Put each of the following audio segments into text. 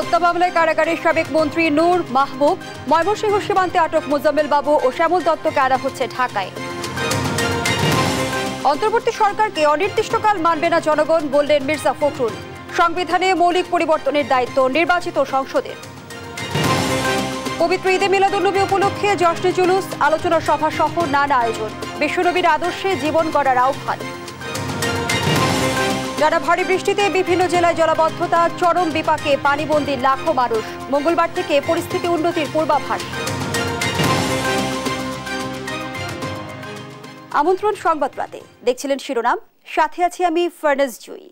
হত্যা মামলায় কারাগারের সাবেক মন্ত্রী নূর মাহবুব ময়মনসিংহ সীমান্তে আটক মোজাম্মেল বাবু ও শ্যামল দত্তকে আনা হচ্ছে ঢাকায় অন্তর্বর্তী সরকারকে অনির্দিষ্টকাল মানবে না জনগণ বললেন মির্জা ফখরুল সংবিধানে মৌলিক পরিবর্তনের দায়িত্ব নির্বাচিত সংসদের পবিত্র ঈদে মিলাদুল্নবী উপলক্ষে জশ্নে জুলুস আলোচনা সভা সহ নানা আয়োজন বিশ্বনবীর আদর্শে জীবন গড়ার আহ্বান যারা ভারী বৃষ্টিতে বিভিন্ন জেলায় জলাবদ্ধতা চরম বিপাকে পানিবন্দী লাখো মানুষ মঙ্গলবার থেকে পরিস্থিতি উন্নতির পূর্বাভাস আমন্ত্রণ সংবাদ প্রাতে দেখছিলেন শিরোনাম সাথে আছি আমি ফার্নেস জুই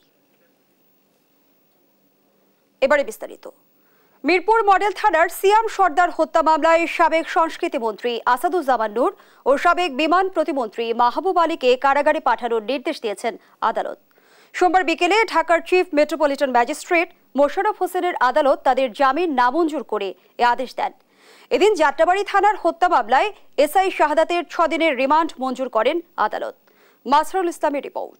এবারে বিস্তারিত মিরপুর মডেল থানার সিয়াম সর্দার হত্যা মামলায় সাবেক সংস্কৃতি মন্ত্রী আসাদুজ্জামান নূর ও সাবেক বিমান প্রতিমন্ত্রী মাহবুব আলীকে কারাগারে পাঠানোর নির্দেশ দিয়েছেন আদালত সোমবার বিকেলে ঢাকার চিফ মেট্রোপলিটন ম্যাজিস্ট্রেট মোশারফ হোসেনের আদালত তাদের জামিন নামঞ্জুর করে এ আদেশ দেন এদিন যাত্রাবাড়ি থানার হত্যা মামলায় এসআই শাহাদাতের ছদিনের রিমান্ড মঞ্জুর করেন আদালত মাসরুল ইসলামের রিপোর্ট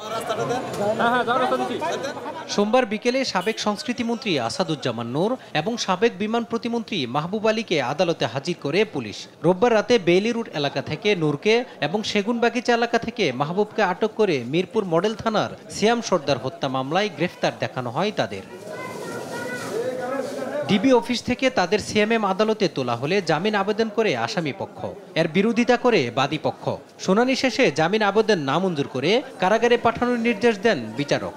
হ্যাঁ, হ্যাঁ, সোমবার বিকেলে সাবেক সংস্কৃতিমন্ত্রী আসাদুজ্জামান নূর এবং সাবেক বিমান প্রতিমন্ত্রী মাহবুব আলীকে আদালতে হাজির করে পুলিশ রোববার রাতে বেইলি রুট এলাকা থেকে নূরকে এবং সেগুনবাগিচা এলাকা থেকে মাহবুবকে আটক করে মিরপুর মডেল থানার সিয়াম সর্দার হত্যা মামলায় গ্রেফতার দেখানো হয় তাদের ডিবি অফিস থেকে তাদের সিএমএম আদালতে তোলা হলে জামিন আবেদন করে আসামি পক্ষ এর বিরোধিতা করে বাদী পক্ষ শুনানি শেষে জামিন আবেদন না মঞ্জুর করে কারাগারে পাঠানোর নির্দেশ দেন বিচারক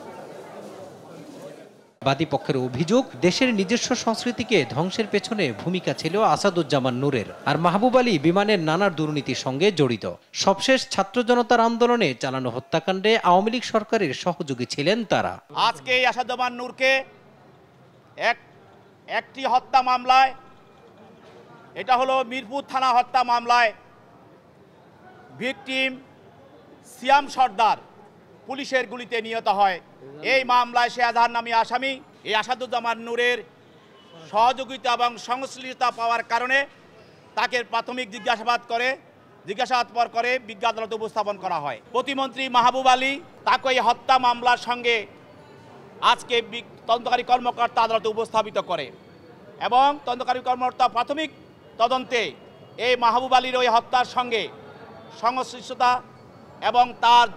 বাদীপক্ষের অভিযোগ দেশের নিজস্ব সংস্কৃতিকে ধ্বংসের পেছনে ভূমিকা ছিল আসাদুজ্জামান নূরের আর মাহবুব আলী বিমানের নানার দুর্নীতির সঙ্গে জড়িত সবশেষ ছাত্র জনতার আন্দোলনে চালানো হত্যাকাণ্ডে আওয়ামী লীগ সরকারের সহযোগী ছিলেন তারা আজকে এই আসাদুজ্জামান নূরকে এক একটি হত্যা মামলায় এটা হলো মিরপুর থানা হত্যা মামলায় ভিকটিম সিয়াম সর্দার পুলিশের গুলিতে নিহত হয় এই মামলায় শেয়াজহার নামী আসামি এই আসাদুজ্জামান নূরের সহযোগিতা এবং সংশ্লিষ্টতা পাওয়ার কারণে তাকে প্রাথমিক জিজ্ঞাসাবাদ করে জিজ্ঞাসাবাদ পর করে বিজ্ঞ আদালতে উপস্থাপন করা হয় প্রতিমন্ত্রী মাহবুব আলী তাকে এই হত্যা মামলার সঙ্গে আজকে তদন্তকারী কর্মকর্তা আদালতে উপস্থাপিত করে এবং তদন্তকারী কর্মকর্তা প্রাথমিক তদন্তে এই মাহবুব আলীর ওই হত্যার সঙ্গে সংশ্লিষ্টতা এবং তার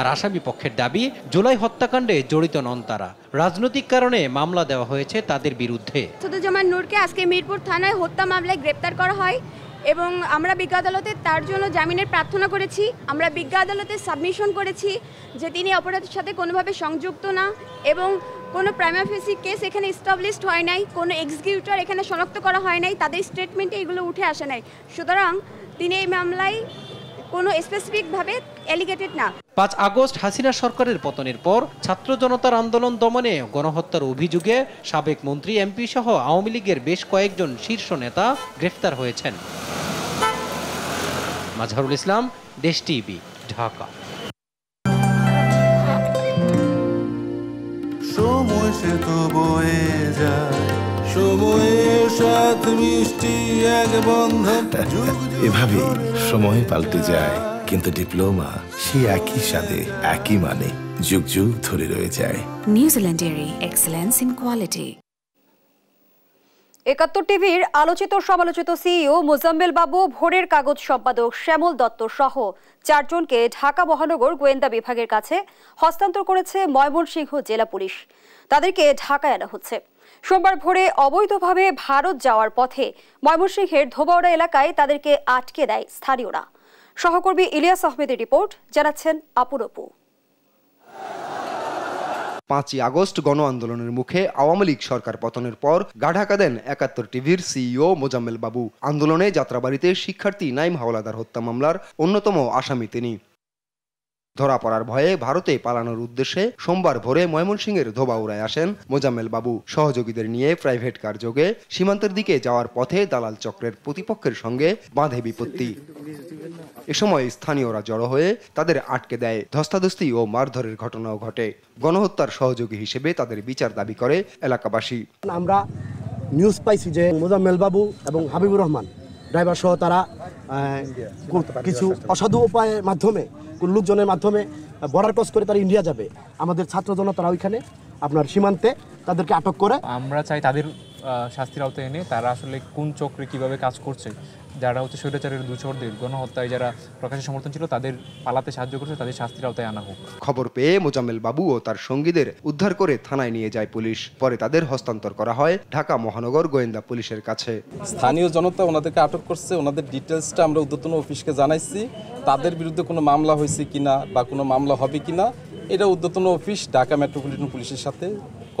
আর আসামি পক্ষের দাবি জুলাই হত্যাকাণ্ডে জড়িত নন তারা রাজনৈতিক কারণে মামলা দেওয়া হয়েছে তাদের বিরুদ্ধে সুদুজ্জামান নূরকে আজকে মিরপুর থানায় হত্যা মামলায় গ্রেপ্তার করা হয় এবং আমরা বিজ্ঞ আদালতে তার জন্য জামিনের প্রার্থনা করেছি আমরা বিজ্ঞ আদালতে সাবমিশন করেছি যে তিনি অপরাধের সাথে কোনোভাবে সংযুক্ত না এবং কোনো প্রাইমাফেসি কেস এখানে স্টাবলিশড হয় নাই কোনো এক্সিকিউটর এখানে শনাক্ত করা হয় নাই তাদের স্টেটমেন্টে এগুলো উঠে আসে নাই সুতরাং তিনি এই মামলায় কোনো স্পেসিফিকভাবে এলিগেটেড না পাঁচ আগস্ট হাসিনা সরকারের পতনের পর ছাত্র জনতার আন্দোলন দমনে গণহত্যার অভিযোগে সাবেক মন্ত্রী এমপি সহ আওয়ামী লীগের বেশ কয়েকজন শীর্ষ নেতা গ্রেফতার হয়েছেন মাজহারুল ইসলাম দেশ টিভি ঢাকা সময় সে তো বয়ে যায় সময়ের সাথে মিষ্টি এক বন্ধন এভাবে সময় পাল্টে যায় কিন্তু ডিপ্লোমা সে একই সাথে একই মানে যুগ যুগ ধরে রয়ে যায় নিউজিল্যান্ডেরই এক্সেলেন্স ইন কোয়ালিটি একাত্তর টিভির আলোচিত সমালোচিত সিইও মোজাম্মেল বাবু ভোরের কাগজ সম্পাদক শ্যামল দত্ত সহ চারজনকে ঢাকা মহানগর গোয়েন্দা বিভাগের কাছে হস্তান্তর করেছে ময়মনসিংহ জেলা পুলিশ তাদেরকে ঢাকায় আনা হচ্ছে সোমবার ভোরে অবৈধভাবে ভারত যাওয়ার পথে ময়মনসিংহের ধোবাউড়া এলাকায় তাদেরকে আটকে দেয় স্থানীয়রা সহকর্মী ইলিয়াস আহমেদের রিপোর্ট জানাচ্ছেন আপুরপু পাঁচই আগস্ট গণ আন্দোলনের মুখে আওয়ামী লীগ সরকার পতনের পর গাঢাকা দেন একাত্তর টিভির সিইও মোজাম্মেল বাবু আন্দোলনে যাত্রাবাড়িতে শিক্ষার্থী নাইম হাওলাদার হত্যা মামলার অন্যতম আসামি তিনি ধরা পড়ার ভয়ে ভারতে পালানোর উদ্দেশ্যে সোমবার ভোরে ময়মনসিংহের ধোবাউড়ায় আসেন মোজাম্মেল বাবু সহযোগীদের নিয়ে প্রাইভেট কার যোগে সীমান্তের দিকে যাওয়ার পথে দালাল চক্রের প্রতিপক্ষের সঙ্গে বাঁধে বিপত্তি এ সময় স্থানীয়রা জড়ো হয়ে তাদের আটকে দেয় ধস্তাধস্তি ও মারধরের ঘটনাও ঘটে গণহত্যার সহযোগী হিসেবে তাদের বিচার দাবি করে এলাকাবাসী আমরা নিউজ পাইছি যে মোজাম্মেল বাবু এবং হাবিবুর রহমান ড্রাইভার সহ তারা কিছু অসাধু উপায়ের মাধ্যমে লোকজনের মাধ্যমে বর্ডার ক্রস করে তারা ইন্ডিয়া যাবে আমাদের ছাত্র জনতারা ওইখানে আপনার সীমান্তে তাদেরকে আটক করে আমরা চাই তাদের শাস্তির আওতায় এনে তারা আসলে কোন চক্রে কিভাবে কাজ করছে যারা হচ্ছে স্বৈরাচারের দুচরদের গণহত্যায় যারা প্রকাশ্যে সমর্থন ছিল তাদের পালাতে সাহায্য করেছে তাদের শাস্তির আওতায় আনা হোক খবর পেয়ে মোজাম্মেল বাবু ও তার সঙ্গীদের উদ্ধার করে থানায় নিয়ে যায় পুলিশ পরে তাদের হস্তান্তর করা হয় ঢাকা মহানগর গোয়েন্দা পুলিশের কাছে স্থানীয় জনতা ওনাদেরকে আটক করছে ওনাদের ডিটেলসটা আমরা উদ্যতন অফিসকে জানাইছি তাদের বিরুদ্ধে কোনো মামলা হয়েছে কিনা বা কোনো মামলা হবে কিনা এটা উদ্যতন অফিস ঢাকা মেট্রোপলিটন পুলিশের সাথে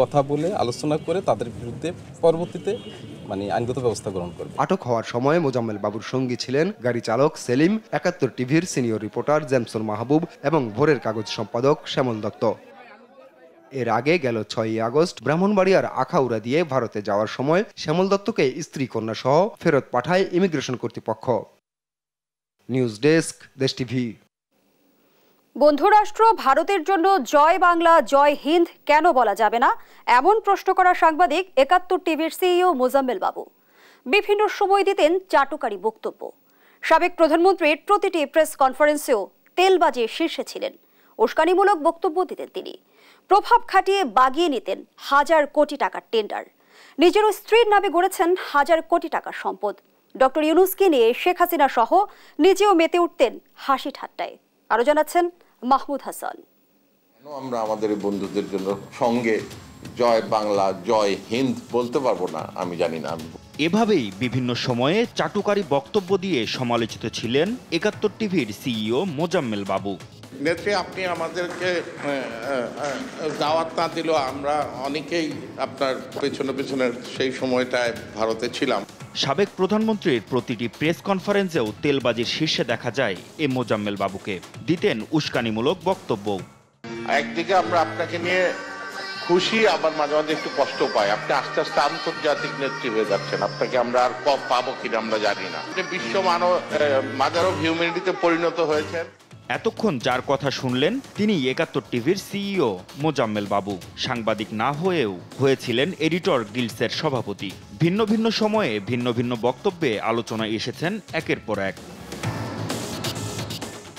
কথা বলে আলোচনা করে তাদের বিরুদ্ধে পরবর্তীতে মানে আইনগত ব্যবস্থা গ্রহণ করবে আটক হওয়ার সময় মোজাম্মেল বাবুর সঙ্গী ছিলেন গাড়ি চালক সেলিম একাত্তর টিভির সিনিয়র রিপোর্টার জেমসন মাহবুব এবং ভোরের কাগজ সম্পাদক শ্যামল দত্ত এর আগে গেল ছয়ই আগস্ট ব্রাহ্মণবাড়িয়ার আখাউড়া দিয়ে ভারতে যাওয়ার সময় শ্যামল দত্তকে স্ত্রী কন্যা সহ ফেরত পাঠায় ইমিগ্রেশন কর্তৃপক্ষ নিউজ ডেস্ক দেশ টিভি বন্ধুরাষ্ট্র ভারতের জন্য জয় বাংলা জয় হিন্দ কেন বলা যাবে না এমন প্রশ্ন করা সাংবাদিক একাত্তর টিভির সিইও মোজাম্মেল বাবু বিভিন্ন সময় দিতেন চাটুকারী বক্তব্য সাবেক প্রধানমন্ত্রীর প্রতিটি প্রেস কনফারেন্সেও তেলবাজে শীর্ষে ছিলেন উস্কানিমূলক বক্তব্য দিতেন তিনি প্রভাব খাটিয়ে বাগিয়ে নিতেন হাজার কোটি টাকার টেন্ডার নিজের স্ত্রীর নামে গড়েছেন হাজার কোটি টাকার সম্পদ ডক্টর ইউনুসকে নিয়ে শেখ হাসিনা সহ নিজেও মেতে উঠতেন হাসি ঠাট্টায় আরও জানাচ্ছেন মাহমুদ হাসান আমরা আমাদের বন্ধুদের জন্য সঙ্গে জয় বাংলা জয় হিন্দ বলতে পারবো না আমি জানি না এভাবেই বিভিন্ন সময়ে চাটুকারী বক্তব্য দিয়ে সমালোচিত ছিলেন একাত্তর টিভির সিইও মোজাম্মেল বাবু নেত্রী আপনি আমাদেরকে দাওয়াত না দিল আমরা অনেকেই আপনার পেছনে পেছনে সেই সময়টায় ভারতে ছিলাম সাবেক প্রধানমন্ত্রীর প্রতিটি প্রেস কনফারেন্সেও তেলবাজির শীর্ষে দেখা যায় এ মোজাম্মেল বাবুকে দিতেন উস্কানিমূলক বক্তব্য একদিকে আমরা আপনাকে নিয়ে খুশি আবার মাঝে মাঝে একটু কষ্ট পাই আপনি আস্তে আস্তে আন্তর্জাতিক নেত্রী হয়ে যাচ্ছেন আপনাকে আমরা আর পাবো কিনা আমরা জানি না বিশ্ব মানব মাদার অফ হিউম্যানিটিতে পরিণত হয়েছেন এতক্ষণ যার কথা শুনলেন তিনি একাত্তর টিভির সিইও মোজাম্মেল বাবু সাংবাদিক না হয়েও হয়েছিলেন এডিটর গিল্ডসের সভাপতি ভিন্ন ভিন্ন সময়ে ভিন্ন ভিন্ন বক্তব্যে আলোচনায় এসেছেন একের পর এক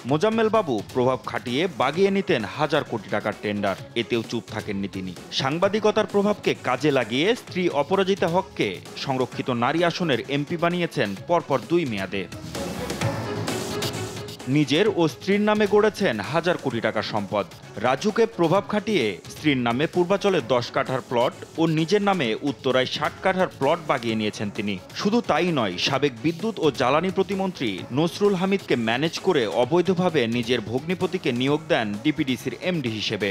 মোজাম্মেল বাবু প্রভাব খাটিয়ে বাগিয়ে নিতেন হাজার কোটি টাকার টেন্ডার এতেও চুপ থাকেননি তিনি সাংবাদিকতার প্রভাবকে কাজে লাগিয়ে স্ত্রী অপরাজিতা হককে সংরক্ষিত নারী আসনের এমপি বানিয়েছেন পরপর দুই মেয়াদে নিজের ও স্ত্রীর নামে গড়েছেন হাজার কোটি টাকা সম্পদ রাজুকে প্রভাব খাটিয়ে স্ত্রীর নামে পূর্বাচলে দশ কাঠার প্লট ও নিজের নামে উত্তরায় ষাট কাঠার প্লট বাগিয়ে নিয়েছেন তিনি শুধু তাই নয় সাবেক বিদ্যুৎ ও জ্বালানি প্রতিমন্ত্রী নসরুল হামিদকে ম্যানেজ করে অবৈধভাবে নিজের ভগ্নিপতিকে নিয়োগ দেন ডিপিডিসির এমডি হিসেবে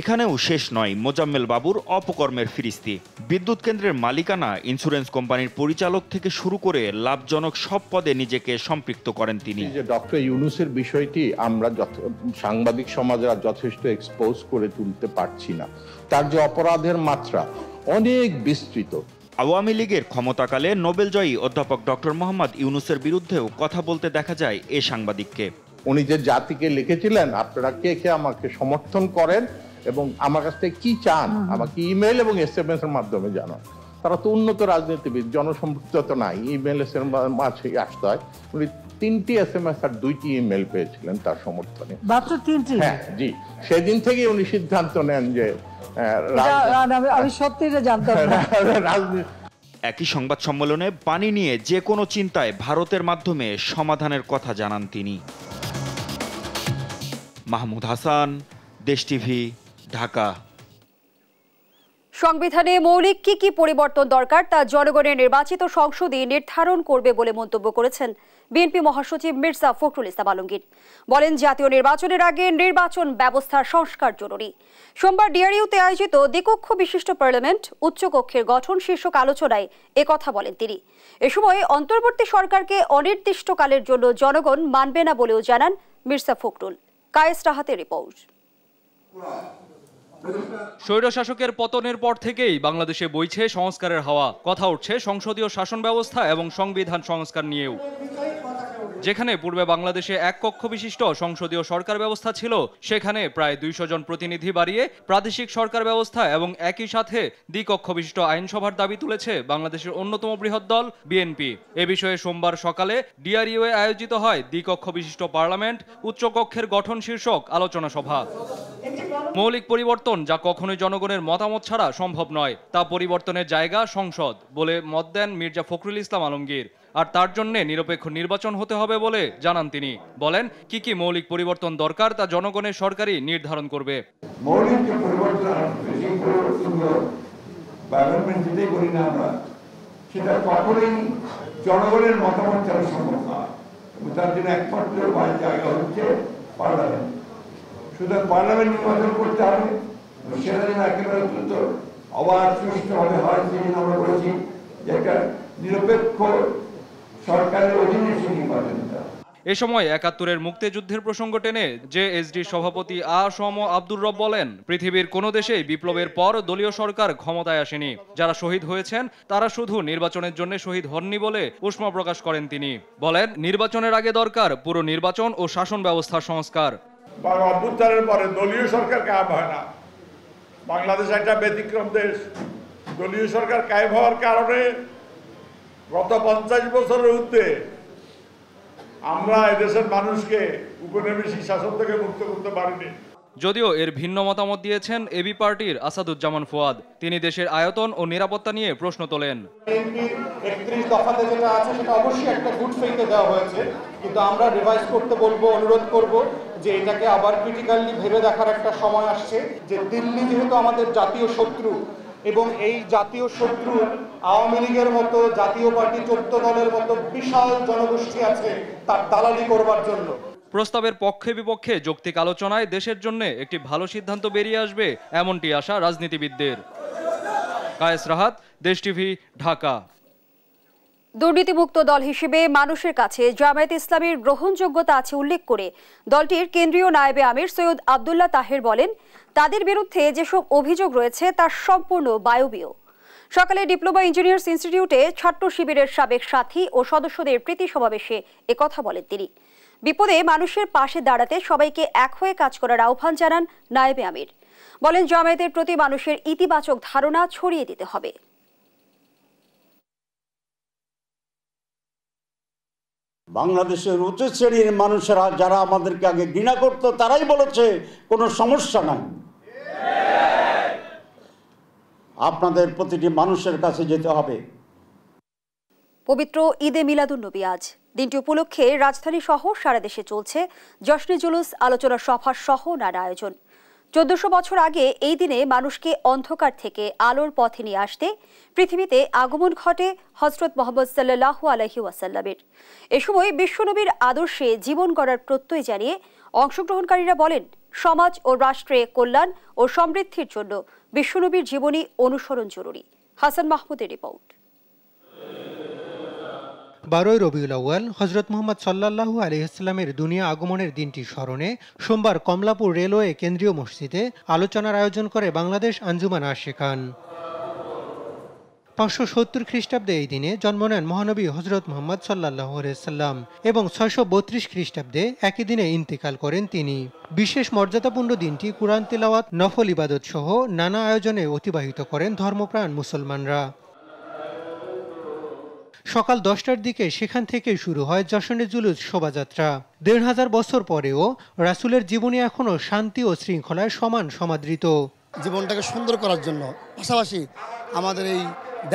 এখানেও শেষ নয় মোজাম্মেল বাবুর অপকর্মের ফিরিস্তি বিদ্যুৎ কেন্দ্রের মালিকানা ইন্স্যুরেন্স কোম্পানির পরিচালক থেকে শুরু করে লাভজনক সব পদে নিজেকে সম্পৃক্ত করেন তিনি যে ডক্টর ইউনুসের বিষয়টি আমরা সাংবাদিক সমাজরা যথেষ্ট এক্সপোজ করে তুলতে পারছি না তার যে অপরাধের মাত্রা অনেক বিস্তৃত আওয়ামী লীগের ক্ষমতাকালে নোবেলজয়ী অধ্যাপক ডক্টর মোহাম্মদ ইউনুসের বিরুদ্ধেও কথা বলতে দেখা যায় এ সাংবাদিককে উনি যে জাতিকে লিখেছিলেন আপনারা কে কে আমাকে সমর্থন করেন এবং আমার কাছ থেকে কি চান আমাকে ইমেল এবং এস এম এস এর মাধ্যমে জানান তারা তো উন্নত রাজনীতিবিদ জনসম্পৃক্ত তো নাই ইমেল এস এর মাঝে আসতে হয় উনি তিনটি এস এম এস আর দুইটি ইমেল পেয়েছিলেন তার সমর্থনে হ্যাঁ জি সেদিন থেকে উনি সিদ্ধান্ত নেন যে রাজনীতি একই সংবাদ সম্মেলনে পানি নিয়ে যে কোনো চিন্তায় ভারতের মাধ্যমে সমাধানের কথা জানান তিনি মাহমুদ হাসান দেশ টিভি ঢাকা সংবিধানে মৌলিক কি কি পরিবর্তন দরকার তা জনগণের নির্বাচিত সংসদে নির্ধারণ করবে বলে মন্তব্য করেছেন বিএনপি মহাসচিব মির্জা ফখরুল ইসলাম আলমগীর বলেন জাতীয় নির্বাচনের আগে নির্বাচন ব্যবস্থার সংস্কার জরুরি সোমবার ডিআরইউতে আয়োজিত দ্বিকক্ষ বিশিষ্ট পার্লামেন্ট উচ্চকক্ষের গঠন শীর্ষক আলোচনায় কথা বলেন তিনি এ সময় অন্তর্বর্তী সরকারকে অনির্দিষ্টকালের জন্য জনগণ মানবে না বলেও জানান মির্জা ফখরুল কায়েস রাহাতের রিপোর্ট স্বৈরশাসকের পতনের পর থেকেই বাংলাদেশে বইছে সংস্কারের হাওয়া কথা উঠছে সংসদীয় শাসন ব্যবস্থা এবং সংবিধান সংস্কার নিয়েও যেখানে পূর্বে বাংলাদেশে এক কক্ষ বিশিষ্ট সংসদীয় সরকার ব্যবস্থা ছিল সেখানে প্রায় দুইশো জন প্রতিনিধি বাড়িয়ে প্রাদেশিক সরকার ব্যবস্থা এবং একই সাথে দ্বিকক্ষ বিশিষ্ট আইনসভার দাবি তুলেছে বাংলাদেশের অন্যতম বৃহৎ দল বিএনপি এ বিষয়ে সোমবার সকালে ডিআরইউ এ আয়োজিত হয় দ্বিকক্ষ বিশিষ্ট পার্লামেন্ট উচ্চকক্ষের গঠন শীর্ষক আলোচনা সভা মৌলিক পরিবর্তন যা কখনোই জনগণের মতামত ছাড়া সম্ভব নয় তা পরিবর্তনের জায়গা সংসদ বলে মত দেন মির্জা ফখরুল ইসলাম আলমগীর আর তার জন্যে নিরপেক্ষ নির্বাচন হতে হবে বলে জানান তিনি বলেন কি কি মৌলিক পরিবর্তন দরকার তা জনগণের সরকারই নির্ধারণ করবে মৌলিক জনগণের মতামত সম্ভব তার জন্য একমাত্র জায়গা হচ্ছে পার্লামেন্ট পার্লামেন্ট নির্বাচন করতে হবে একেবারে দ্রুত অবাধ সুষ্ঠুভাবে হয় আমরা বলেছি যে একটা নিরপেক্ষ সরকারের অধীনে সুনির্বাচিত এ সময় একাত্তরের মুক্তিযুদ্ধের প্রসঙ্গ টেনে জেএসডি সভাপতি আসম আব্দুর রব বলেন পৃথিবীর কোনো দেশেই বিপ্লবের পর দলীয় সরকার ক্ষমতায় আসেনি যারা শহীদ হয়েছেন তারা শুধু নির্বাচনের জন্য শহীদ হননি বলে উষ্মা প্রকাশ করেন তিনি বলেন নির্বাচনের আগে দরকার পুরো নির্বাচন ও শাসন ব্যবস্থা সংস্কার অভ্যুত্থানের পরে দলীয় সরকার হয় না বাংলাদেশ একটা ব্যতিক্রম দেশ দলীয় সরকার কায়েম হওয়ার কারণে গত পঞ্চাশ বছরের ঊর্ধ্বে আমরা এদেশের মানুষকে উপনিবেশিক শাসন থেকে মুক্ত করতে পারিনি যদিও এর ভিন্ন মতামত দিয়েছেন এবি পার্টির আসাদুজ্জামান ফুয়াদ তিনি দেশের আয়তন ও নিরাপত্তা নিয়ে প্রশ্ন তোলেন একত্রিশ দফাতে যেটা আছে সেটা অবশ্যই একটা গুড ফেইতে দেওয়া হয়েছে কিন্তু আমরা রিভাইজ করতে বলবো অনুরোধ করব যে এটাকে আবার ক্রিটিক্যালি ভেবে দেখার একটা সময় আসছে যে দিল্লি যেহেতু আমাদের জাতীয় শত্রু এবং এই জাতীয় শত্রু আওয়ামী লীগের মতো জাতীয় পার্টি চৌদ্দ দলের মতো বিশাল জনগোষ্ঠী আছে তার দালালি করবার জন্য প্রস্তাবের পক্ষে বিপক্ষে যৌক্তিক আলোচনায় দেশের জন্য একটি ভালো সিদ্ধান্ত বেরিয়ে আসবে এমনটি আশা রাজনীতিবিদদের কায়েস রাহাত দেশ টিভি ঢাকা দুর্নীতিমুক্ত দল হিসেবে মানুষের কাছে জামায়াত ইসলামের গ্রহণযোগ্যতা আছে উল্লেখ করে দলটির কেন্দ্রীয় নায়েবে আমির সৈয়দ আবদুল্লাহ তাহের বলেন তাদের বিরুদ্ধে যেসব অভিযোগ রয়েছে তার সম্পূর্ণ বায়বীয় সকালে ডিপ্লোমা ইঞ্জিনিয়ার্স ইনস্টিটিউটে ছাত্র শিবিরের সাবেক সাথী ও সদস্যদের প্রীতি সমাবেশে একথা বলেন তিনি বিপদে মানুষের পাশে দাঁড়াতে সবাইকে এক হয়ে কাজ করার আহ্বান জানান নায়েবে আমির বলেন জামায়াতের প্রতি মানুষের ইতিবাচক ধারণা ছড়িয়ে দিতে হবে বাংলাদেশের উঁচু শ্রেণীর মানুষেরা যারা আমাদেরকে আগে ঘৃণা করতো তারাই বলেছে কোনো সমস্যা নাই আপনাদের প্রতিটি মানুষের কাছে যেতে হবে পবিত্র ঈদে মিলাদুন্নবী আজ দিনটি উপলক্ষে রাজধানী সহ সারা দেশে চলছে জশ্নে জুলুস আলোচনা সভা সহ নানা আয়োজন চোদ্দশো বছর আগে এই দিনে মানুষকে অন্ধকার থেকে আলোর পথে নিয়ে আসতে পৃথিবীতে আগমন ঘটে হজরত মোহাম্মদ সাল্লাহ আলহি ওয়াসাল্লামের এ সময় বিশ্বনবীর আদর্শে জীবন গড়ার প্রত্যয় জানিয়ে অংশগ্রহণকারীরা বলেন সমাজ ও রাষ্ট্রে কল্যাণ ও সমৃদ্ধির জন্য বিশ্বনবীর জীবনী অনুসরণ জরুরি হাসান মাহমুদের রিপোর্ট বারোই রবিউল আউয়াল হজরত মোহাম্মদ সাল্লাহু আলিহাস্লামের দুনিয়া আগমনের দিনটি স্মরণে সোমবার কমলাপুর রেলওয়ে কেন্দ্রীয় মসজিদে আলোচনার আয়োজন করে বাংলাদেশ আঞ্জুমান আশেখান পাঁচশো সত্তর খ্রিস্টাব্দে এই দিনে জন্ম নেন মহানবী হজরত মোহাম্মদ সাল্লাহ সাল্লাম এবং ছয়শো বত্রিশ খ্রিস্টাব্দে একই দিনে ইন্তেকাল করেন তিনি বিশেষ মর্যাদাপূর্ণ দিনটি কুরআন তিলাওয়াত নফল ইবাদত সহ নানা আয়োজনে অতিবাহিত করেন ধর্মপ্রাণ মুসলমানরা সকাল দশটার দিকে সেখান থেকে শুরু হয় জশনে জুলুস শোভাযাত্রা দেড় হাজার বছর পরেও রাসুলের জীবনী এখনও শান্তি ও শৃঙ্খলায় সমান সমাদৃত জীবনটাকে সুন্দর করার জন্য পাশাপাশি আমাদের এই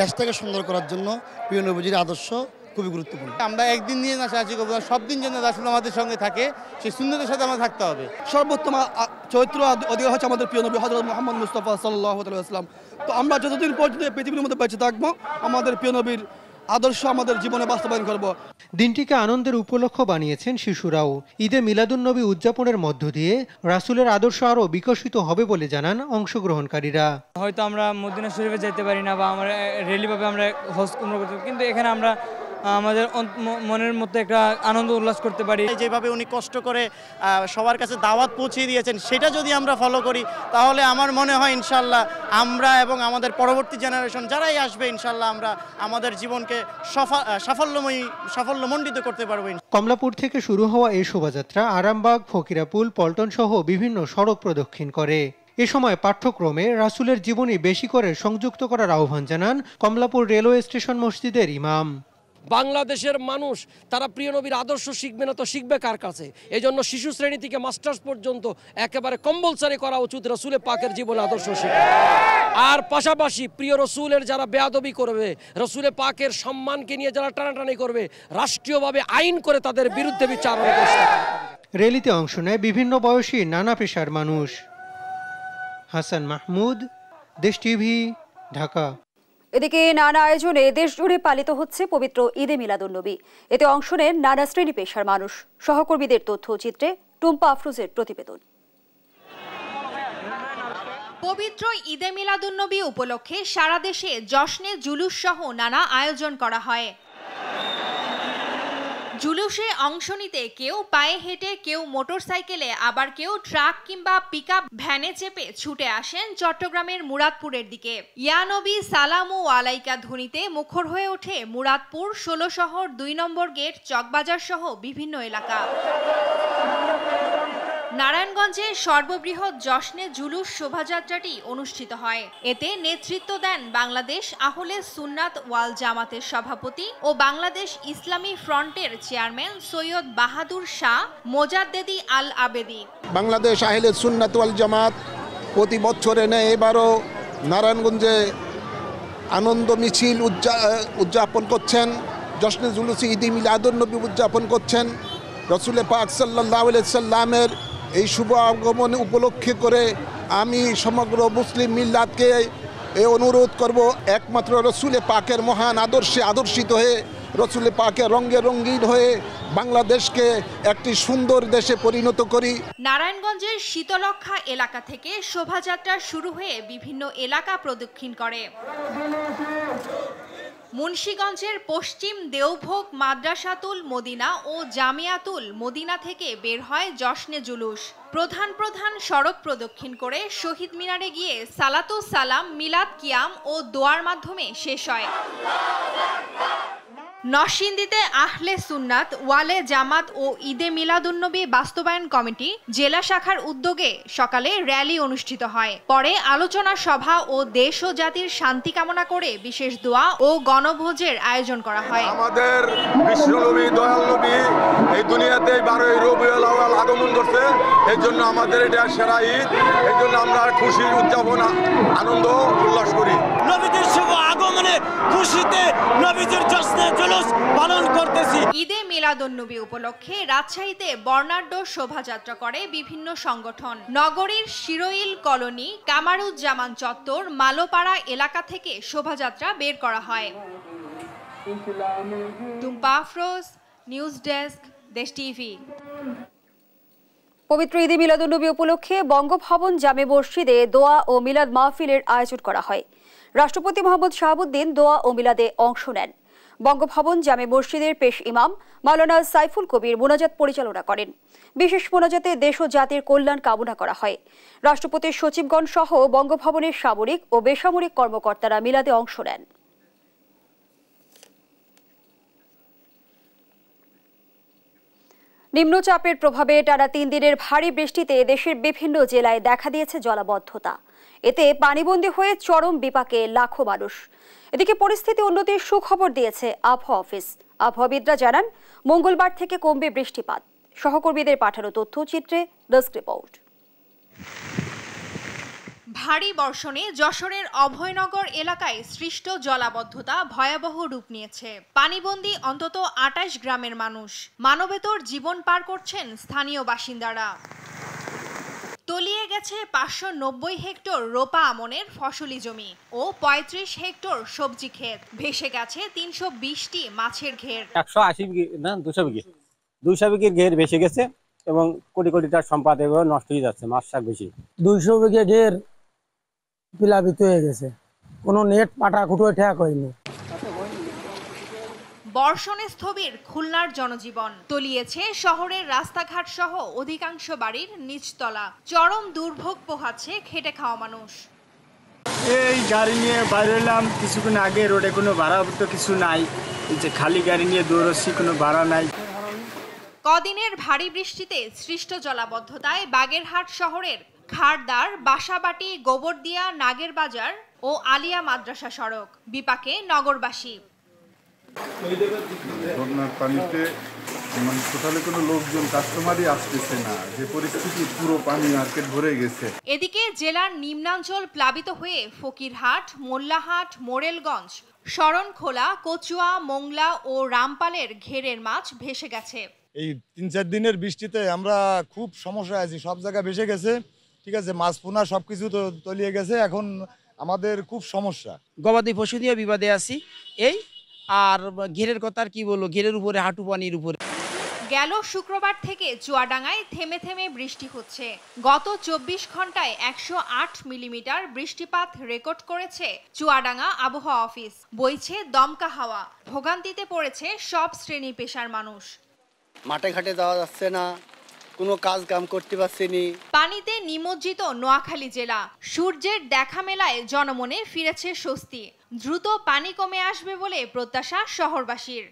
দেশটাকে সুন্দর করার জন্য প্রিয় নবজির আদর্শ খুবই গুরুত্বপূর্ণ আমরা একদিন নিয়ে না সাহায্য করবো সব দিন যেন রাসুল আমাদের সঙ্গে থাকে সেই সুন্দরের সাথে আমরা থাকতে হবে সর্বোত্তম চৈত্র অধিকার হচ্ছে আমাদের প্রিয় নবী হজরত মোহাম্মদ মুস্তফা সাল্লাহ আসলাম তো আমরা যতদিন পর্যন্ত পৃথিবীর মধ্যে বেঁচে থাকবো আমাদের প্রিয় নবীর আদর্শ আমাদের জীবনে বাস্তবায়ন করব দিনটিকে আনন্দের উপলক্ষ বানিয়েছেন শিশুরাও ঈদে মিলাদুন্নবী উদযাপনের মধ্য দিয়ে রাসুলের আদর্শ আরও বিকশিত হবে বলে জানান অংশগ্রহণকারীরা হয়তো আমরা মদিনা শরীফে যেতে পারি না বা আমরা রেলিভাবে আমরা হজ করতে কিন্তু এখানে আমরা আমাদের মনের মধ্যে একটা আনন্দ উল্লাস করতে পারি যেভাবে উনি কষ্ট করে সবার কাছে দাওয়াত পৌঁছে দিয়েছেন সেটা যদি আমরা ফলো করি তাহলে আমার মনে হয় ইনশাল্লাহ আমরা এবং আমাদের পরবর্তী জেনারেশন যারাই আসবে ইনশাল্লাহ আমরা আমাদের জীবনকে সাফল্যময়ী সাফল্যমণ্ডিত করতে পারবো কমলাপুর থেকে শুরু হওয়া এই শোভাযাত্রা আরামবাগ ফকিরাপুল পল্টন সহ বিভিন্ন সড়ক প্রদক্ষিণ করে এ সময় পাঠ্যক্রমে রাসুলের জীবনী বেশি করে সংযুক্ত করার আহ্বান জানান কমলাপুর রেলওয়ে স্টেশন মসজিদের ইমাম বাংলাদেশের মানুষ তারা প্রিয় নবীর আদর্শ শিখবে না তো শিখবে কার কাছে এই জন্য শিশু শ্রেণী থেকে মাস্টার্স পর্যন্ত একেবারে কম্বলসারি করা উচিত রসুলে পাকের জীবন আদর্শ শিখবে আর পাশাপাশি প্রিয় রসুলের যারা বেয়াদবি করবে রসুলে পাকের সম্মানকে নিয়ে যারা টানাটানি করবে রাষ্ট্রীয়ভাবে আইন করে তাদের বিরুদ্ধে বিচার র্যালিতে অংশ নেয় বিভিন্ন বয়সী নানা পেশার মানুষ হাসান মাহমুদ দেশ টিভি ঢাকা এদিকে নানা আয়োজনে দেশ জুড়ে পালিত হচ্ছে পবিত্র ঈদে মিলাদুন্নবী এতে অংশ নেন নানা শ্রেণী পেশার মানুষ সহকর্মীদের তথ্যচিত্রে টুম্পা আফরুজের প্রতিবেদন পবিত্র ঈদে মিলাদুন্নবী উপলক্ষে সারা দেশে জশ্নে জুলুস সহ নানা আয়োজন করা হয় জুলুসে অংশ নিতে কেউ পায়ে হেঁটে কেউ মোটরসাইকেলে আবার কেউ ট্রাক কিংবা পিক ভ্যানে চেপে ছুটে আসেন চট্টগ্রামের মুরাদপুরের দিকে ইয়ানবি সালামু আলাইকা ধ্বনিতে মুখর হয়ে ওঠে মুরাদপুর ষোলো শহর দুই নম্বর গেট চকবাজার সহ বিভিন্ন এলাকা নারায়ণগঞ্জে সর্ববৃহৎ জশ্নে জুলুস শোভাযাত্রাটি অনুষ্ঠিত হয় এতে নেতৃত্ব দেন বাংলাদেশ আহলে সুন্নাত ওয়াল জামাতের সভাপতি ও বাংলাদেশ ইসলামী ফ্রন্টের চেয়ারম্যান সৈয়দ বাহাদুর শাহ মোজাদ্দেদি আল আবেদি বাংলাদেশ আহলে সুন্নাত ওয়াল জামাত প্রতি বছর এনে এবারও নারায়ণগঞ্জে আনন্দ মিছিল উদযাপন করছেন জশ্নে জুলুসি ইদি মিলাদুল নবী উদযাপন করছেন রসুল পাক সাল্লাহ সাল্লামের এই শুভ আগমন উপলক্ষে করে আমি সমগ্র মুসলিম মিল্লাতকে এ অনুরোধ করব একমাত্র রসুলে পাকের মহান আদর্শে আদর্শিত হয়ে রসুলে পাকে রঙ্গে রঙ্গিন হয়ে বাংলাদেশকে একটি সুন্দর দেশে পরিণত করি নারায়ণগঞ্জের শীতলক্ষা এলাকা থেকে শোভাযাত্রা শুরু হয়ে বিভিন্ন এলাকা প্রদক্ষিণ করে মুন্সীগঞ্জের পশ্চিম দেওভোগ মাদ্রাসাতুল মদিনা ও জামিয়াতুল মদিনা থেকে বের হয় জশ্নে জুলুস প্রধান প্রধান সড়ক প্রদক্ষিণ করে শহীদ মিনারে গিয়ে সালাতু সালাম মিলাদ কিয়াম ও দোয়ার মাধ্যমে শেষ হয় নসিন্দিতে আহলে সুন্নাত ওয়ালে জামাত ও ঈদে মিলাদুন্নবী বাস্তবায়ন কমিটি জেলা শাখার উদ্যোগে সকালে র্যালি অনুষ্ঠিত হয় পরে আলোচনা সভা ও দেশ ও জাতির শান্তি কামনা করে বিশেষ দোয়া ও গণভোজের আয়োজন করা হয় আমাদের বিশ্বনবী দয়ালনবী এই দুনিয়াতে বারোই রবিউল আওয়াল আগমন করছে এই জন্য আমাদের এটা সেরা ঈদ এই জন্য আমরা খুশি উদযাপন আনন্দ উল্লাস করি নবীদের শুভ আগমনে খুশিতে নবীদের কলস পালন করতেছি ঈদে মিলাদুন্নবী উপলক্ষে রাজশাহীতে বর্ণাঢ্য শোভাযাত্রা করে বিভিন্ন সংগঠন নগরীর শিরোইল কলোনি কামারুজ্জামান চত্বর মালোপাড়া এলাকা থেকে শোভাযাত্রা বের করা হয় Tumpa Afroz news desk Desh TV পবিত্র ঈদে মিলাদুন্নবী উপলক্ষে বঙ্গভবন জামে মসজিদে দোয়া ও মিলাদ মাহফিলের আয়োজন করা হয় রাষ্ট্রপতি মোহাম্মদ শাহাবুদ্দিন দোয়া ও মিলাদে অংশ নেন বঙ্গভবন জামে মসজিদের পেশ ইমাম মাওলানা সাইফুল কবির মোনাজাত পরিচালনা করেন বিশেষ মোনাজাতে দেশ ও জাতির কল্যাণ কামনা করা হয় রাষ্ট্রপতির সচিবগণ সহ বঙ্গভবনের সামরিক ও বেসামরিক কর্মকর্তারা মিলাদে অংশ নেন নিম্নচাপের প্রভাবে টানা তিন দিনের ভারী বৃষ্টিতে দেশের বিভিন্ন জেলায় দেখা দিয়েছে জলাবদ্ধতা এতে পানিবন্দি হয়ে চরম বিপাকে লাখো মানুষ এদিকে পরিস্থিতি উন্নতির সুখবর দিয়েছে আবহাওয়া অফিস আবহাওয়াবিদরা জানান মঙ্গলবার থেকে কমবে বৃষ্টিপাত সহকর্মীদের পাঠানো তথ্যচিত্রে ডেস্ক রিপোর্ট ভারী বর্ষণে যশোরের অভয়নগর এলাকায় সৃষ্ট জলাবদ্ধতা ভয়াবহ রূপ নিয়েছে পানিবন্দী অন্তত আটাশ গ্রামের মানুষ মানবেতর জীবন পার করছেন স্থানীয় বাসিন্দারা তলিয়ে গেছে পাঁচশো নব্বই হেক্টর রোপা আমনের ফসলি জমি ও ৩৫ হেক্টর সবজি ক্ষেত ভেসে গেছে তিনশো বিশটি মাছের ঘের একশো আশি না দুশো বিঘে দুশো বিঘের ঘের ভেসে গেছে এবং কোটি কোটি টাকা সম্পদ নষ্ট হয়ে যাচ্ছে মাছ শাক বেশি দুইশো বিঘে ঘের পিলাবিত হয়ে গেছে কোনো নেট পাটা খুঁটো ঠেক হয়নি বর্ষণে স্থবির খুলনার জনজীবন তলিয়েছে শহরের রাস্তাঘাট সহ অধিকাংশ বাড়ির নিচতলা চরম দুর্ভোগ পোহাচ্ছে খেটে খাওয়া মানুষ এই গাড়ি নিয়ে বাইরে এলাম কিছুক্ষণ আগে রোডে কোনো ভাড়া তো কিছু নাই যে খালি গাড়ি নিয়ে দৌড়চ্ছি কোনো ভাড়া নাই কদিনের ভারী বৃষ্টিতে সৃষ্ট জলাবদ্ধতায় বাগেরহাট শহরের খারদার বাসাবাটি গোবরদিয়া নাগের বাজার ও আলিয়া মাদ্রাসা সড়ক বিপাকে নগরবাসী ঝর্নার পানিতে মানে টোটালি কোনো লোকজন কাস্টমারই আসতেছে না যে পরিস্থিতি পুরো পানি মার্কেট ভরে গেছে এদিকে জেলার নিম্নাঞ্চল প্লাবিত হয়ে ফকিরহাট মোল্লাহাট মোরেলগঞ্জ শরণখোলা কচুয়া মোংলা ও রামপালের ঘেরের মাছ ভেসে গেছে এই তিন চার দিনের বৃষ্টিতে আমরা খুব সমস্যা আছি সব জায়গায় ভেসে গেছে ঠিক আছে মাছ পোনা সব কিছু তো তলিয়ে গেছে এখন আমাদের খুব সমস্যা গবাদি পশু নিয়ে বিবাদে আছি এই আর ঘেরের কথা আর কি বলবো ঘেরের উপরে হাঁটু পানির উপরে গেল শুক্রবার থেকে চুয়াডাঙ্গায় থেমে থেমে বৃষ্টি হচ্ছে গত চব্বিশ ঘন্টায় একশো আট মিলিমিটার বৃষ্টিপাত রেকর্ড করেছে চুয়াডাঙ্গা আবহাওয়া অফিস বইছে দমকা হাওয়া ভোগান্তিতে পড়েছে সব শ্রেণী পেশার মানুষ মাঠে ঘাটে যাওয়া যাচ্ছে না কোনো কাজ কাম করতে পারছেনি পানিতে নিমজ্জিত নোয়াখালী জেলা সূর্যের দেখা মেলায় জনমনে ফিরেছে স্বস্তি দ্রুত পানি কমে আসবে বলে প্রত্যাশা শহরবাসীর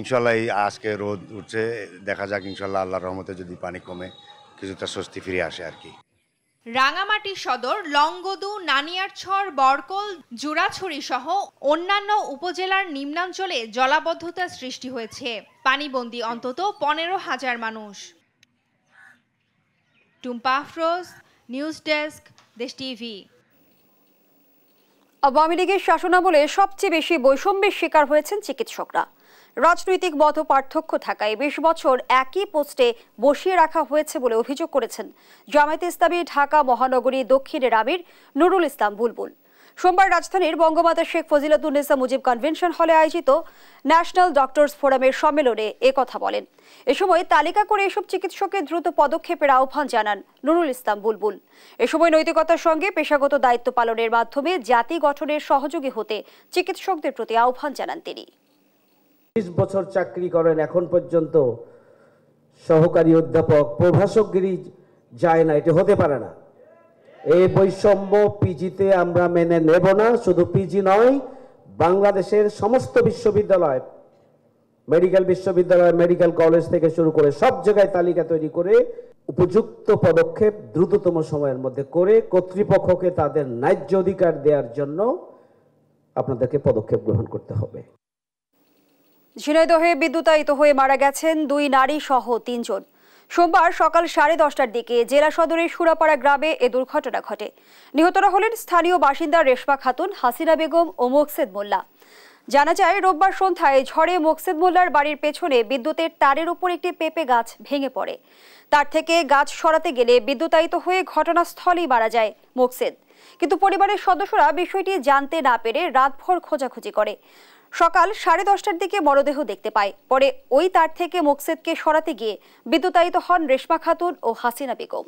ইনশাল্লাহ আজকে রোদ উঠছে দেখা যাক ইনশাল্লাহ আল্লাহর রহমতে যদি পানি কমে কিছুটা স্বস্তি ফিরে আসে আর কি রাঙামাটি সদর লংগদু নানিয়ারছর বরকল জোড়াছড়ি সহ অন্যান্য উপজেলার নিম্নাঞ্চলে জলাবদ্ধতা সৃষ্টি হয়েছে পানিবন্দি অন্তত পনেরো হাজার মানুষ Tumpa Afroz news desk Desh TV Awami লীগের শাসনামলে সবচেয়ে বেশি বৈষম্যের শিকার হয়েছেন চিকিৎসকরা রাজনৈতিক মত পার্থক্য থাকায় বিশ বছর একই পোস্টে বসিয়ে রাখা হয়েছে বলে অভিযোগ করেছেন জামায়াতে ইসলামী ঢাকা মহানগরী দক্ষিণের আমির নুরুল ইসলাম বুলবুল সোমবার রাজধানীর বঙ্গমাতা শেখ ফজিলাতুন্নেসা মুজিব কনভেনশন হলে আয়োজিত ন্যাশনাল ডক্টরস ফোরামের সম্মেলনে কথা বলেন এ সময় তালিকা করে এসব চিকিৎসকের দ্রুত পদক্ষেপের আহ্বান জানান নুরুল ইসলাম বুলবুল এ সময় নৈতিকতার সঙ্গে পেশাগত দায়িত্ব পালনের মাধ্যমে জাতি গঠনের সহযোগী হতে চিকিৎসকদের প্রতি আহ্বান জানান তিনি বিশ বছর চাকরি করেন এখন পর্যন্ত সহকারী অধ্যাপক প্রভাষকগিরি যায় না এটি হতে পারে না এই বৈষম্য পিজিতে আমরা মেনে নেব না শুধু পিজি নয় বাংলাদেশের সমস্ত বিশ্ববিদ্যালয় মেডিকেল বিশ্ববিদ্যালয় মেডিকেল কলেজ থেকে শুরু করে সব জায়গায় তালিকা তৈরি করে উপযুক্ত পদক্ষেপ দ্রুততম সময়ের মধ্যে করে কর্তৃপক্ষকে তাদের ন্যায্য অধিকার দেওয়ার জন্য আপনাদেরকে পদক্ষেপ গ্রহণ করতে হবে ঝিনাইদহে বিদ্যুতায়িত হয়ে মারা গেছেন দুই নারী সহ তিনজন সোমবার সকাল সাড়ে দশটার দিকে জেলা সদরের সুরাপাড়া গ্রামে এ দুর্ঘটনা ঘটে নিহতরা হলেন স্থানীয় বাসিন্দা রেশমা খাতুন হাসিনা বেগম ও মোকসেদ মোল্লা জানা যায় রোববার সন্ধ্যায় ঝড়ে মোকসেদ মোল্লার বাড়ির পেছনে বিদ্যুতের তারের উপর একটি পেঁপে গাছ ভেঙে পড়ে তার থেকে গাছ সরাতে গেলে বিদ্যুতায়িত হয়ে ঘটনাস্থলেই মারা যায় মোকসেদ কিন্তু পরিবারের সদস্যরা বিষয়টি জানতে না পেরে রাতভর খোঁজাখুঁজি করে সকাল সাড়ে দশটার দিকে মরদেহ দেখতে পায় পরে ওই তার থেকে মোকসেদকে সরাতে গিয়ে বিদ্যুতায়িত হন রেশমা খাতুন ও হাসিনা বেগম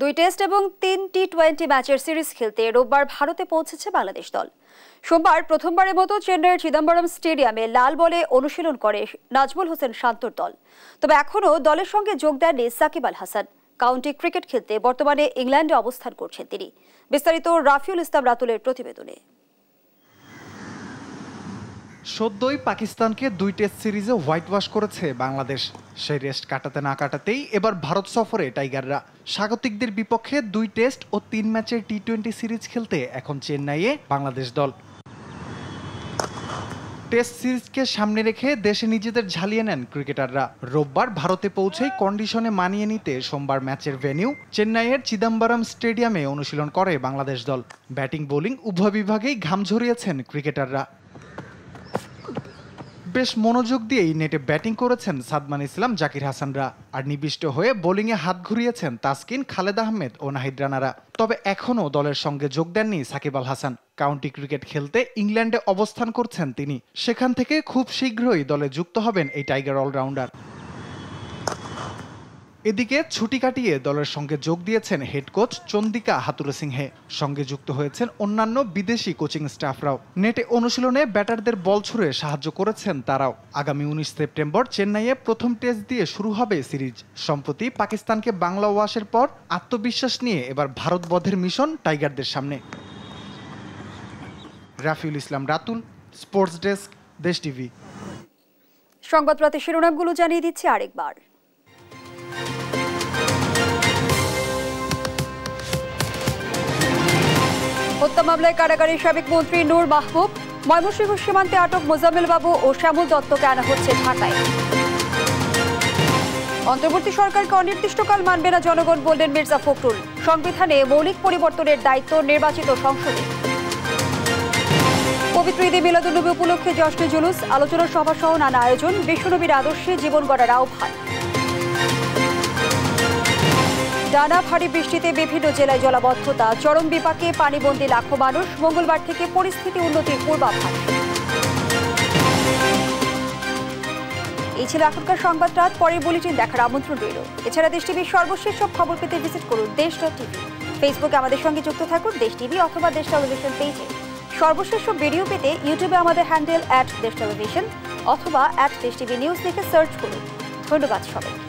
দুই টেস্ট এবং তিন টি টোয়েন্টি ম্যাচের সিরিজ খেলতে রোববার ভারতে পৌঁছেছে বাংলাদেশ দল সোমবার প্রথমবারের মতো চেন্নাইয়ের চিদম্বরম স্টেডিয়ামে লাল বলে অনুশীলন করে নাজমুল হোসেন শান্তর দল তবে এখনও দলের সঙ্গে যোগ দেননি সাকিব আল হাসান কাউন্টি ক্রিকেট খেলতে বর্তমানে ইংল্যান্ডে অবস্থান করছেন তিনি বিস্তারিত রাফিউল ইসলাম রাতুলের প্রতিবেদনে সদ্যই পাকিস্তানকে দুই টেস্ট সিরিজে হোয়াইট ওয়াশ করেছে বাংলাদেশ সেই রেস্ট কাটাতে না কাটাতেই এবার ভারত সফরে টাইগাররা স্বাগতিকদের বিপক্ষে দুই টেস্ট ও তিন ম্যাচের টি টোয়েন্টি সিরিজ খেলতে এখন চেন্নাইয়ে বাংলাদেশ দল টেস্ট সিরিজকে সামনে রেখে দেশে নিজেদের ঝালিয়ে নেন ক্রিকেটাররা রোববার ভারতে পৌঁছেই কন্ডিশনে মানিয়ে নিতে সোমবার ম্যাচের ভেনিউ চেন্নাইয়ের চিদাম্বরম স্টেডিয়ামে অনুশীলন করে বাংলাদেশ দল ব্যাটিং বোলিং উভয় বিভাগেই ঘাম ঝরিয়েছেন ক্রিকেটাররা বেশ মনোযোগ দিয়েই নেটে ব্যাটিং করেছেন সাদমান ইসলাম জাকির হাসানরা আর নিবিষ্ট হয়ে বোলিংয়ে হাত ঘুরিয়েছেন তাসকিন খালেদ আহমেদ ও নাহিদ রানারা তবে এখনও দলের সঙ্গে যোগ দেননি সাকিব আল হাসান কাউন্টি ক্রিকেট খেলতে ইংল্যান্ডে অবস্থান করছেন তিনি সেখান থেকে খুব শীঘ্রই দলে যুক্ত হবেন এই টাইগার অলরাউন্ডার এদিকে ছুটি কাটিয়ে দলের সঙ্গে যোগ দিয়েছেন head coach Chandika Hathurusinghe সঙ্গে যুক্ত হয়েছেন অন্যান্য বিদেশি কোচিং স্টাফরাও নেটে অনুশীলনে ব্যাটারদের বল ছুড়ে সাহায্য করেছেন তারাও আগামী উনিশ সেপ্টেম্বর চেন্নাইয়ে প্রথম টেস্ট দিয়ে শুরু হবে সিরিজ সম্প্রতি পাকিস্তানকে বাংলা ওয়াশের পর আত্মবিশ্বাস নিয়ে এবার ভারত বধের মিশন টাইগারদের সামনে Rafiul Islam Ratul sports desk Desh TV সংবাদ প্রাতে শিরোনামগুলো জানিয়ে দিচ্ছি আরেকবার হত্যা মামলায় কারাগারে সাবেক মন্ত্রী নূর মাহবুব ময়মনসিংহ সীমান্তে আটক মোজাম্মেল বাবু ও শ্যামল দত্তকে আনা হচ্ছে ঢাকায় অন্তর্বর্তী সরকারকে অনির্দিষ্টকাল মানবে না জনগণ বললেন মির্জা ফখরুল সংবিধানে মৌলিক পরিবর্তনের দায়িত্ব নির্বাচিত সংসদে পবিত্র ঈদে মিলাদুল্নবী উপলক্ষে জশ্নে জুলুস আলোচনা সভা সহ নানা আয়োজন বিশ্বনবীর আদর্শে জীবন গড়ার আহ্বান ডানা ভারী বৃষ্টিতে বিভিন্ন জেলায় জলাবদ্ধতা চরম বিপাকে পানিবন্দী লাখো মানুষ মঙ্গলবার থেকে পরিস্থিতি উন্নতির পূর্বাভাস এই ছিল এখনকার সংবাদ রাত পরের বুলেটিন দেখার আমন্ত্রণ রইল এছাড়া দেশ টিভির সর্বশেষ সব খবর পেতে ভিজিট করুন দেশ ডট টিভি ফেসবুকে আমাদের সঙ্গে যুক্ত থাকুন দেশ টিভি অথবা দেশ টেলিভিশন পেজে সর্বশেষ ভিডিও পেতে ইউটিউবে আমাদের হ্যান্ডেল অ্যাট দেশ টেলিভিশন অথবা অ্যাট দেশ টিভি নিউজ লিখে সার্চ করুন ধন্যবাদ সবাইকে